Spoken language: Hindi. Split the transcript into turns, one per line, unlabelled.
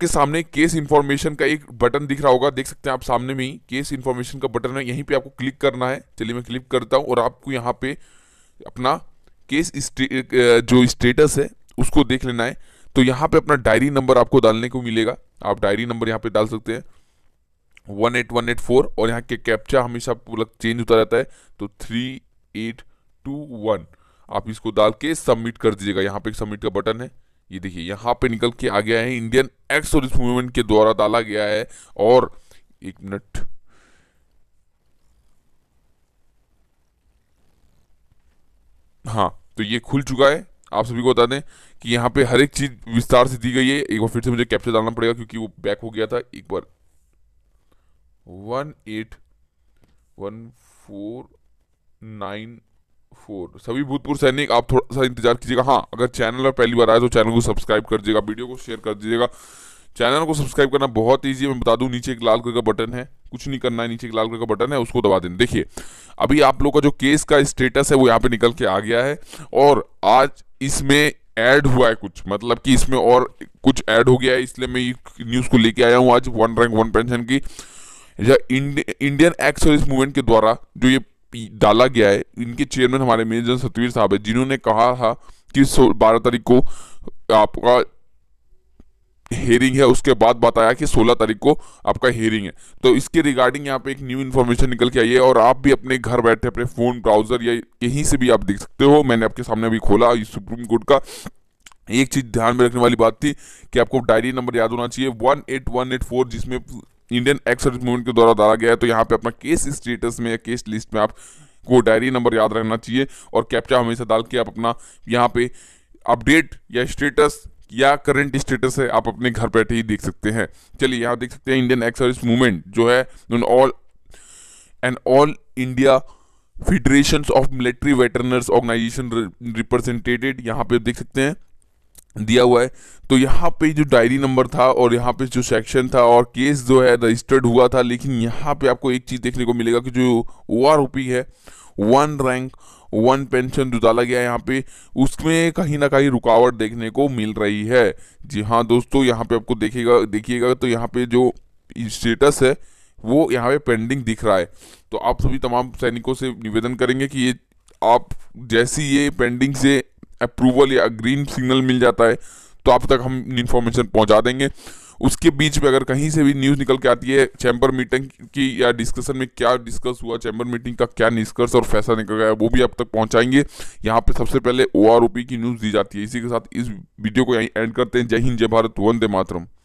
आपके सामने केस इन्फॉर्मेशन का एक बटन दिख रहा होगा देख सकते हैं आप सामने में ही केस इन्फॉर्मेशन का बटन है यहीं पे आपको क्लिक करना है चलिए मैं क्लिक करता हूँ और आपको यहाँ पे अपना केस स्टे, जो स्टेटस है उसको देख लेना है तो यहाँ पे अपना डायरी नंबर आपको डालने को मिलेगा आप डायरी नंबर यहाँ पे डाल सकते हैं one eight one eight four और यहाँ के कैप्चा हमेशा पूरा चेंज होता रहता है तो थ्री एट टू वन आप इसको डाल के सबमिट कर दीजिएगा यहाँ पे सबमिट का बटन है ये देखिए यहाँ पे निकल के आ गया है इंडियन एक्स टूरिस्ट मूवमेंट के द्वारा डाला गया है और एक मिनट हाँ तो ये खुल चुका है आप सभी को बता दें कि यहाँ पे हर एक चीज़ विस्तार से दी गई है एक बार फिर से मुझे कैप्चर डालना पड़ेगा क्योंकि वो बैक हो गया था एक बार one eight one four nine four सभी भूतपूर्व सैनिक आप थोड़ा सा इंतजार कीजिएगा हाँ अगर चैनल पर पहली बार आए तो चैनल को सब्सक्राइब कर दीजिएगा वीडियो को शेयर कर दीजिएगा चैनल को सब्सक्राइब करना बहुत ईजी है मैं बता दूं नीचे एक लाल कलर का बटन है कुछ नहीं करना है नीचे एक लाल कलर का बटन है उसको दबा देना देखिए अभी आप लोग का जो केस का स्टेटस है वो यहाँ पे निकल के आ गया है और आज इसमें ऐड हुआ है कुछ मतलब कि इसमें और कुछ ऐड हो गया है इसलिए मैं ये न्यूज़ को लेके आया हूँ आज वन रैंक वन पेंशन की इंडियन एक्स मूवमेंट के द्वारा जो ये डाला गया है इनके चेयरमैन हमारे मेजर सतवीर साहब है जिन्होंने कहा था कि बारह तारीख को आपका हेयरिंग है उसके बाद बताया कि 16 तारीख को आपका हेयरिंग है तो इसके रिगार्डिंग यहाँ पे एक न्यू इन्फॉर्मेशन निकल के आई है और आप भी अपने घर बैठे अपने फ़ोन ब्राउज़र या कहीं से भी आप देख सकते हो मैंने आपके सामने अभी खोला सुप्रीम कोर्ट का एक चीज़ ध्यान में रखने वाली बात थी कि आपको डायरी नंबर याद होना चाहिए one eight one eight four जिसमें इंडियन एक्स मूवमेंट के द्वारा डाला गया है तो यहाँ पे अपना केस स्टेटस में या केस लिस्ट में आप को डायरी नंबर याद रहना चाहिए और कैप्चा हमेशा डाल के आप अपना यहाँ पे अपडेट या स्टेटस या करंट स्टेटस है आप अपने घर बैठे ही देख सकते हैं चलिए यहाँ देख सकते हैं इंडियन एक्स मूवमेंट जो है all and all India federation of military veterans organisation represented यहाँ पे देख सकते हैं दिया हुआ है तो यहाँ पे जो डायरी नंबर था और यहाँ पे जो सेक्शन था और केस जो है रजिस्टर्ड हुआ था लेकिन यहाँ पे आपको एक चीज़ देखने को मिलेगा कि जो ओ है वन रैंक वन पेंशन जो डाला गया यहाँ पे उसमें कहीं ना कहीं रुकावट देखने को मिल रही है जी हाँ दोस्तों यहाँ पे आपको देखेगा देखिएगा तो यहाँ पे जो स्टेटस है वो यहाँ पे पेंडिंग दिख रहा है तो आप सभी तमाम सैनिकों से निवेदन करेंगे कि ये आप जैसी ये पेंडिंग से अप्रूवल या ग्रीन सिग्नल मिल जाता है तो आप तक हम इन्फॉर्मेशन पहुंचा देंगे उसके बीच में अगर कहीं से भी न्यूज़ निकल के आती है चैम्बर मीटिंग की या डिस्कशन में क्या डिस्कस हुआ चैम्बर मीटिंग का क्या निष्कर्ष और फैसला निकल गया वो भी आप तक पहुंचाएंगे यहाँ पे सबसे पहले ओ की न्यूज़ दी जाती है इसी के साथ इस वीडियो को यहीं एंड करते हैं जय हिंद जय भारत वंदे मातरम